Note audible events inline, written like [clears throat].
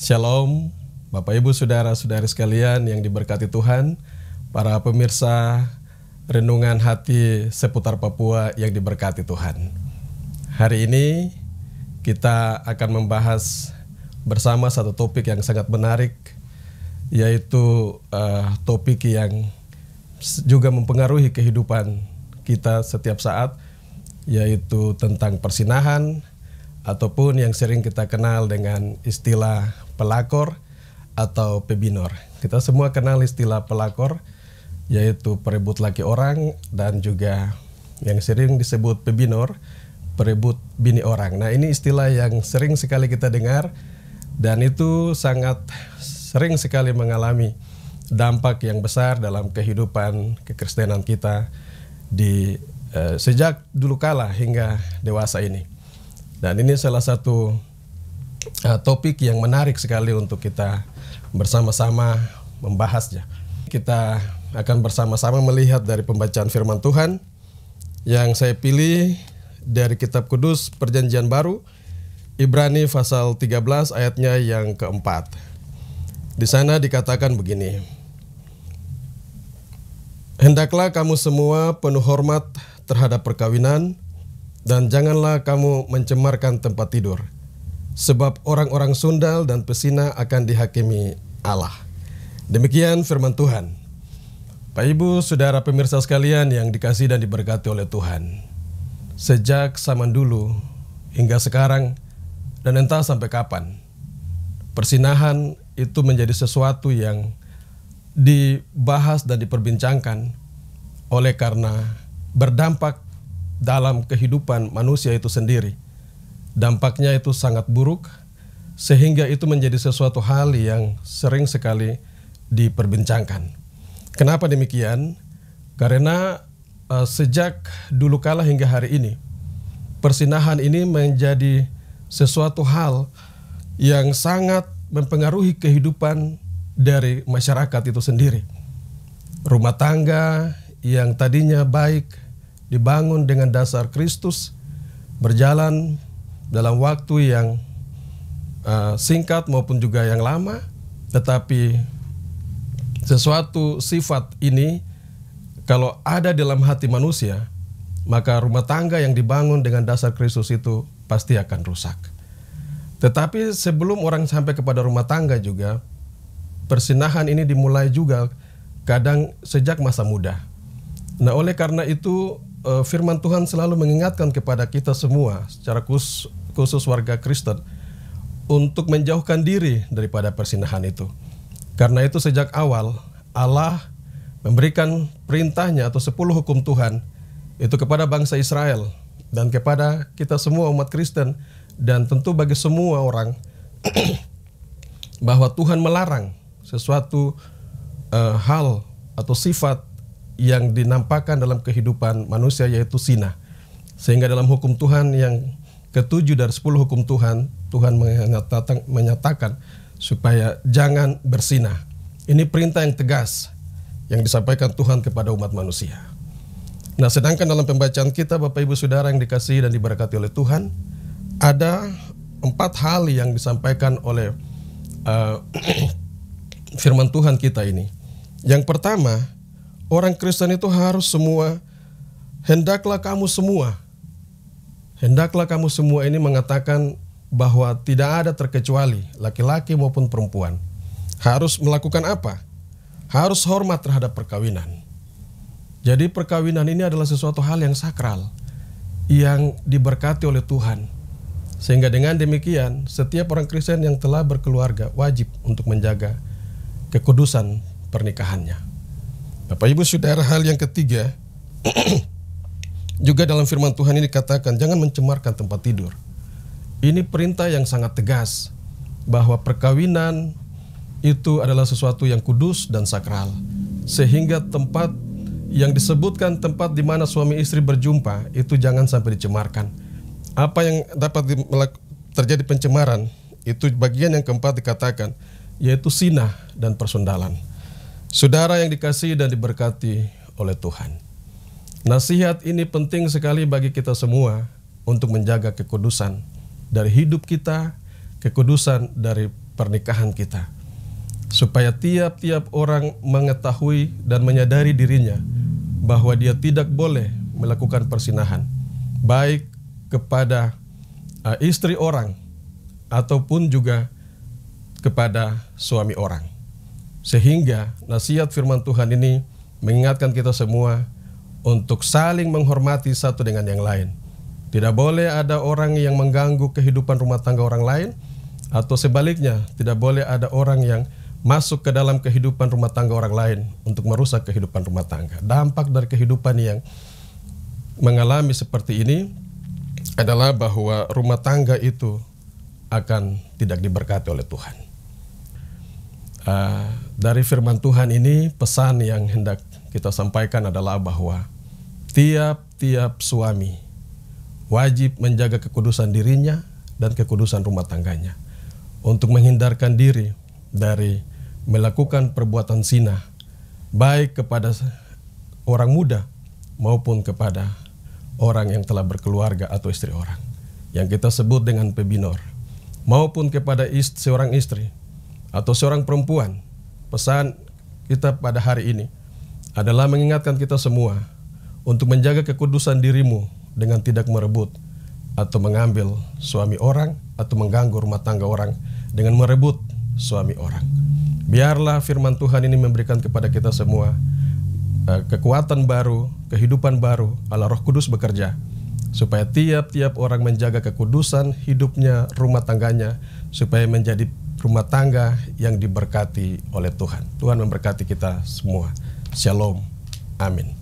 Shalom, Bapak Ibu, saudara-saudari sekalian yang diberkati Tuhan, para pemirsa renungan hati seputar Papua yang diberkati Tuhan. Hari ini kita akan membahas bersama satu topik yang sangat menarik, yaitu uh, topik yang juga mempengaruhi kehidupan kita setiap saat, yaitu tentang persinahan, ataupun yang sering kita kenal dengan istilah pelakor atau pebinor. Kita semua kenal istilah pelakor yaitu perebut laki orang dan juga yang sering disebut pebinor, perebut bini orang. Nah, ini istilah yang sering sekali kita dengar dan itu sangat sering sekali mengalami dampak yang besar dalam kehidupan kekristenan kita di eh, sejak dulu kala hingga dewasa ini. Dan ini salah satu uh, topik yang menarik sekali untuk kita bersama-sama membahasnya. Kita akan bersama-sama melihat dari pembacaan firman Tuhan yang saya pilih dari kitab kudus Perjanjian Baru Ibrani pasal 13 ayatnya yang keempat. Di sana dikatakan begini. Hendaklah kamu semua penuh hormat terhadap perkawinan, dan janganlah kamu mencemarkan tempat tidur, sebab orang-orang sundal dan pesina akan dihakimi Allah. Demikian firman Tuhan. Pak Ibu, saudara pemirsa sekalian yang dikasih dan diberkati oleh Tuhan. Sejak zaman dulu hingga sekarang dan entah sampai kapan, persinahan itu menjadi sesuatu yang dibahas dan diperbincangkan oleh karena berdampak dalam kehidupan manusia itu sendiri. Dampaknya itu sangat buruk, sehingga itu menjadi sesuatu hal yang sering sekali diperbincangkan. Kenapa demikian? Karena uh, sejak dulu kala hingga hari ini, persinahan ini menjadi sesuatu hal yang sangat mempengaruhi kehidupan dari masyarakat itu sendiri. Rumah tangga yang tadinya baik dibangun dengan dasar Kristus berjalan dalam waktu yang uh, singkat maupun juga yang lama tetapi sesuatu sifat ini kalau ada dalam hati manusia maka rumah tangga yang dibangun dengan dasar Kristus itu pasti akan rusak tetapi sebelum orang sampai kepada rumah tangga juga persinahan ini dimulai juga kadang sejak masa muda nah oleh karena itu uh, firman Tuhan selalu mengingatkan kepada kita semua secara khusus, khusus warga Kristen untuk menjauhkan diri daripada persinahan itu. Karena itu sejak awal Allah memberikan perintahnya atau sepuluh hukum Tuhan itu kepada bangsa Israel dan kepada kita semua umat Kristen dan tentu bagi semua orang [clears throat] bahwa Tuhan melarang sesuatu uh, hal atau sifat yang dinampakkan dalam kehidupan manusia yaitu sinar Sehingga dalam hukum Tuhan yang ketujuh dari sepuluh hukum Tuhan, Tuhan menyatakan, supaya jangan bersinah. Ini perintah yang tegas yang disampaikan Tuhan kepada umat manusia. Nah, sedangkan dalam pembacaan kita, Bapak Ibu Saudara yang dikasihi dan diberkati oleh Tuhan, ada empat hal yang disampaikan oleh uh, [clears throat] firman Tuhan kita ini. Yang pertama, orang Kristen itu harus semua hendaklah kamu semua hendaklah kamu semua ini mengatakan bahwa tidak ada terkecuali laki-laki maupun perempuan harus melakukan apa? Harus hormat terhadap perkawinan. Jadi perkawinan ini adalah sesuatu hal yang sakral yang diberkati oleh Tuhan. Sehingga dengan demikian, setiap orang Kristen yang telah berkeluarga wajib untuk menjaga kekudusan pernikahannya. Bapak Ibu Saudara hal yang ketiga [clears throat] juga dalam firman Tuhan ini dikatakan jangan mencemarkan tempat tidur. Ini perintah yang sangat tegas bahwa perkawinan itu adalah sesuatu yang kudus dan sakral. Sehingga tempat yang disebutkan tempat di mana suami istri berjumpa itu jangan sampai dicemarkan. Apa yang dapat terjadi pencemaran itu bagian yang keempat dikatakan yaitu sinah dan persundalan. Saudara yang dikasih dan diberkati oleh Tuhan. Nasihat ini penting sekali bagi kita semua untuk menjaga kekudusan dari hidup kita, kekudusan dari pernikahan kita. Supaya tiap-tiap orang mengetahui dan menyadari dirinya bahwa dia tidak boleh melakukan persinahan, baik kepada eh, istri orang ataupun juga kepada suami orang. Sehingga nasihat firman Tuhan ini mengingatkan kita semua untuk saling menghormati satu dengan yang lain. Tidak boleh ada orang yang mengganggu kehidupan rumah tangga orang lain, atau sebaliknya, tidak boleh ada orang yang masuk ke dalam kehidupan rumah tangga orang lain untuk merusak kehidupan rumah tangga. Dampak dari kehidupan yang mengalami seperti ini adalah bahwa rumah tangga itu akan tidak diberkati oleh Tuhan. Uh, dari firman Tuhan ini, pesan yang hendak kita sampaikan adalah bahwa tiap-tiap suami wajib menjaga kekudusan dirinya dan kekudusan rumah tangganya untuk menghindarkan diri dari melakukan perbuatan zina baik kepada orang muda maupun kepada orang yang telah berkeluarga atau istri orang yang kita sebut dengan pebinor maupun kepada istri seorang istri atau seorang perempuan pesan kita pada hari ini adalah mengingatkan kita semua untuk menjaga kekudusan dirimu dengan tidak merebut atau mengambil suami orang atau mengganggu rumah tangga orang dengan merebut suami orang. Biarlah firman Tuhan ini memberikan kepada kita semua eh, kekuatan baru, kehidupan baru ala Roh Kudus bekerja supaya tiap-tiap orang menjaga kekudusan hidupnya, rumah tangganya supaya menjadi rumah tangga yang diberkati oleh Tuhan. Tuhan memberkati kita semua. Shalom. Amin.